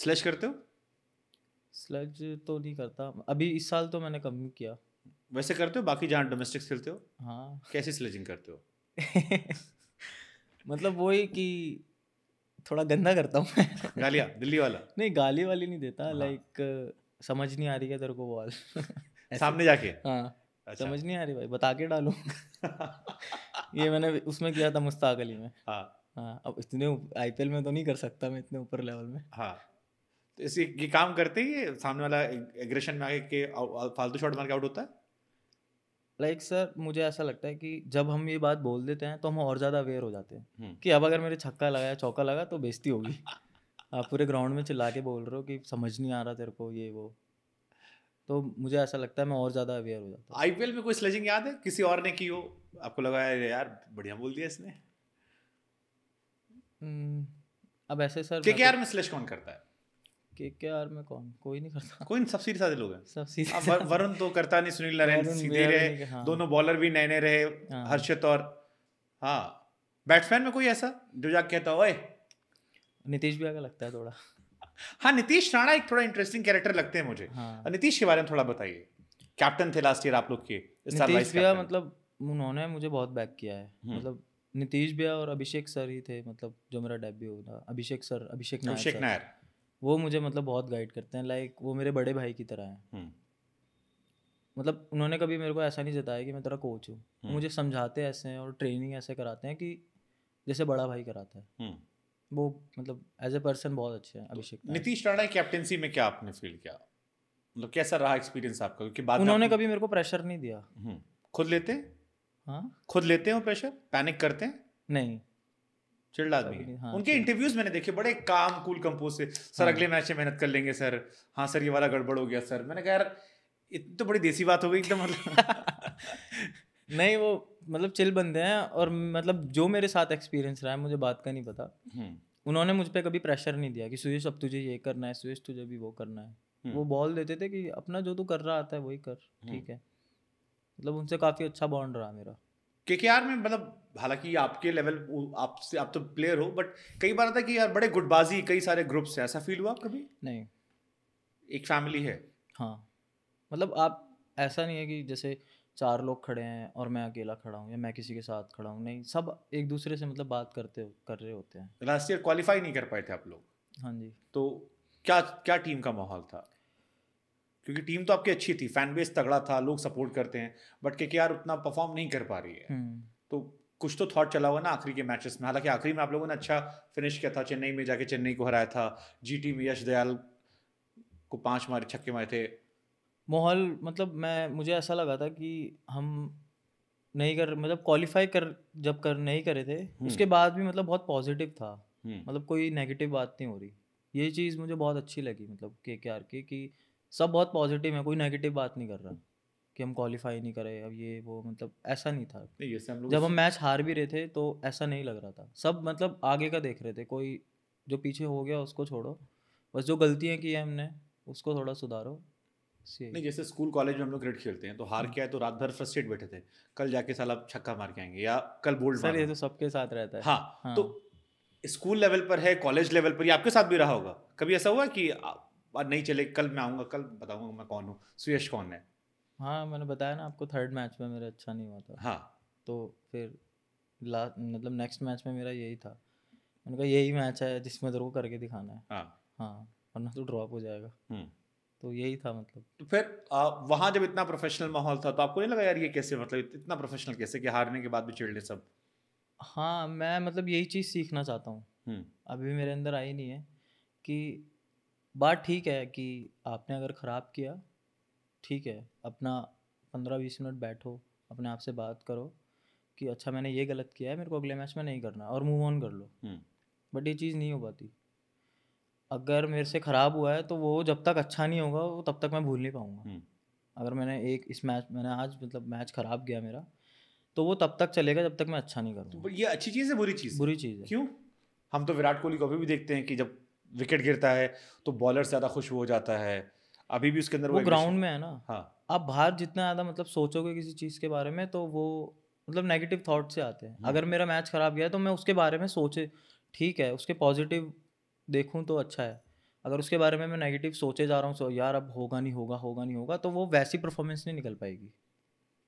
Slash करते हो sledge तो नहीं करता अभी इस साल तो मैंने कम किया वैसे करते हो बाकी जहाँ डोमेस्टिक्स खेलते हो हाँ कैसे स्लेजिंग करते हो मतलब वही कि थोड़ा गंदा करता हूँ गालिया दिल्ली वाला नहीं गाली वाली नहीं देता हाँ। लाइक समझ नहीं आ रही है तेरे को बॉल सामने जाके हाँ अच्छा। समझ नहीं आ रही भाई बता के डालू ये मैंने उसमें किया था मुस्ताक अली में हाँ हाँ अब इतने आईपीएल में तो नहीं कर सकता मैं इतने ऊपर लेवल में हाँ इसी ये काम करते ही सामने वाला एग्रेशन में आके फालतू शॉट मार के आउट होता है लाइक like, सर मुझे ऐसा लगता है कि जब हम ये बात बोल देते हैं तो हम और ज़्यादा अवेयर हो जाते हैं हम्म। कि अब अगर मेरे छक्का लगा चौका लगा तो बेइज्जती होगी आप पूरे ग्राउंड में चिल्ला के बोल रहे हो कि समझ नहीं आ रहा तेरे को ये वो तो मुझे ऐसा लगता है मैं और ज़्यादा अवेयर हो जाता हूँ आई में कोई स्लेजिंग याद है किसी और ने की हो आपको लगा यार बढ़िया बोल दिया इसने hmm, अब ऐसे सर के तो- यार में स्लेज कौन करता है के के आर में कौन कोई नहीं करता कोई सब सीधे साधे लोग हैं सब सीधे वरुण तो करता नहीं सुनील नारायण सीधे रहे हाँ। दोनों बॉलर भी नए नए रहे हाँ। हर्षित और हाँ बैट्समैन में कोई ऐसा जो जाके कहता ओए नीतीश भी आगे लगता है थोड़ा हाँ नीतीश राणा एक थोड़ा इंटरेस्टिंग कैरेक्टर लगते हैं मुझे हाँ। नीतीश के बारे में थोड़ा बताइए कैप्टन थे लास्ट ईयर आप लोग के नीतीश भैया मतलब उन्होंने मुझे बहुत बैक किया है हम्म। मतलब नीतीश भैया और अभिषेक सर ही थे मतलब जो मेरा डेब्यू था अभिषेक सर अभिषेक अभिषेक नायर वो मुझे मतलब बहुत गाइड करते हैं लाइक वो मेरे बड़े भाई की तरह हैं हम्म। मतलब उन्होंने कभी मेरे को ऐसा नहीं जताया कि मैं तेरा कोच हूँ हम्म। मुझे समझाते ऐसे हैं और ट्रेनिंग ऐसे कराते हैं कि जैसे बड़ा भाई कराता है हम्म। वो मतलब एज ए पर्सन बहुत अच्छे हैं तो अभिषेक नीतीश राणा की कैप्टनसी में क्या आपने फील किया मतलब कैसा रहा एक्सपीरियंस आपका क्योंकि बाद उन्होंने कभी मेरे को प्रेशर नहीं दिया खुद लेते हैं हाँ खुद लेते हैं प्रेशर पैनिक करते हैं नहीं चिल्ड आदमी हाँ, उनके इंटरव्यूज मैंने देखे बड़े काम कूल कंपोज से सर हाँ, अगले मैच में मेहनत कर लेंगे सर हाँ सर ये वाला गड़बड़ हो गया सर मैंने कहा यार इतनी तो बड़ी देसी बात हो गई एकदम मतलब नहीं वो मतलब चिल बंदे हैं और मतलब जो मेरे साथ एक्सपीरियंस रहा है मुझे बात का नहीं पता हम्म। उन्होंने मुझ पर कभी प्रेशर नहीं दिया कि सुयश अब तुझे ये करना है सुयश तुझे भी वो करना है हम्म। वो बॉल देते थे कि अपना जो तू कर रहा आता है वही कर ठीक हम्म। है मतलब उनसे काफ़ी अच्छा बॉन्ड रहा मेरा के में मतलब हालांकि आपके लेवल आपसे आप तो प्लेयर हो बट कई बार आता है कि यार बड़े गुटबाजी कई सारे ग्रुप्स हैं ऐसा फील हुआ कभी नहीं एक फैमिली है हाँ मतलब आप ऐसा नहीं है कि जैसे चार लोग खड़े हैं और मैं अकेला खड़ा हूँ या मैं किसी के साथ खड़ा हूँ नहीं सब एक दूसरे से मतलब बात करते कर रहे होते हैं लास्ट ईयर क्वालिफाई नहीं कर पाए थे आप लोग हाँ जी तो क्या क्या टीम का माहौल था क्योंकि टीम तो आपकी अच्छी थी फैन बेस तगड़ा था लोग सपोर्ट करते हैं बट के आर उतना परफॉर्म नहीं कर पा रही है हम्म। कुछ तो थॉट चला हुआ ना आखिरी के मैचेस में हालांकि आखिरी में आप लोगों ने अच्छा फिनिश किया था चेन्नई में जाके चेन्नई को हराया था जी टी में यश दयाल को पांच मारे छक्के मारे थे माहौल मतलब मैं मुझे ऐसा लगा था कि हम नहीं कर मतलब क्वालिफाई कर जब कर नहीं करे थे हम्म। उसके बाद भी मतलब बहुत पॉजिटिव था हम्म। मतलब कोई नेगेटिव बात नहीं हो रही ये चीज़ मुझे बहुत अच्छी लगी मतलब के के आर की कि सब बहुत पॉजिटिव है कोई नेगेटिव बात नहीं कर रहा कि हम क्वालिफाई नहीं करे अब ये वो मतलब ऐसा नहीं था नहीं, हम जब हम मैच हार भी रहे थे तो ऐसा नहीं लग रहा था सब मतलब आगे का देख रहे थे कोई जो पीछे हो गया उसको छोड़ो बस जो गलतियाँ की है हमने उसको थोड़ा सुधारो नहीं जैसे स्कूल कॉलेज में हम लोग क्रिकेट खेलते हैं तो हार हाँ। के आए तो रात भर फ्रस्ट्रेट बैठे थे कल जाके साल आप छक्का मार के आएंगे या कल बोल्ड सर ये तो सबके साथ रहता है हाँ, हाँ। तो स्कूल लेवल पर है कॉलेज लेवल पर ये आपके साथ भी रहा होगा कभी ऐसा हुआ कि नहीं चले कल मैं आऊँगा कल बताऊँगा मैं कौन हूँ सुयश कौन है हाँ मैंने बताया ना आपको थर्ड मैच में मेरा अच्छा नहीं हुआ था हाँ तो फिर लास्ट मतलब नेक्स्ट मैच में मेरा यही था मैंने कहा यही मैच है जिसमें तेरे को करके दिखाना है हाँ हाँ वरना तो ड्रॉप हो जाएगा हम्म। तो यही था मतलब तो फिर आ, वहाँ जब इतना प्रोफेशनल माहौल था तो आपको नहीं लगा यार ये कैसे मतलब इतना प्रोफेशनल कैसे कि हारने के बाद भी चिड़ने सब हाँ मैं मतलब यही चीज़ सीखना चाहता हूँ हम्म। अभी मेरे अंदर आई नहीं है कि बात ठीक है कि आपने अगर ख़राब किया ठीक है अपना पंद्रह बीस मिनट बैठो अपने आप से बात करो कि अच्छा मैंने ये गलत किया है मेरे को अगले मैच में नहीं करना और मूव ऑन कर लो हम्म। बट ये चीज़ नहीं हो पाती अगर मेरे से ख़राब हुआ है तो वो जब तक अच्छा नहीं होगा वो तब तक मैं भूल नहीं पाऊँगा हम्म। अगर मैंने एक इस मैच मैंने आज मतलब मैच ख़राब गया मेरा तो वो तब तक चलेगा जब तक मैं अच्छा नहीं करूँगा तो ये अच्छी चीज़ है बुरी चीज़ बुरी चीज़ है क्यों हम तो विराट कोहली को अभी भी देखते हैं कि जब विकेट गिरता है तो बॉलर ज़्यादा खुश हो जाता है अभी भी उसके अंदर वो ग्राउंड में है ना हाँ आप बाहर जितना ज़्यादा मतलब सोचोगे किसी चीज़ के बारे में तो वो मतलब नेगेटिव थाट से आते हैं हम्म। अगर मेरा मैच ख़राब गया तो मैं उसके बारे में सोचे ठीक है उसके पॉजिटिव देखूँ तो अच्छा है अगर उसके बारे में मैं नेगेटिव सोचे जा रहा हूँ यार अब होगा नहीं होगा होगा नहीं होगा तो वो वैसी परफॉर्मेंस नहीं निकल पाएगी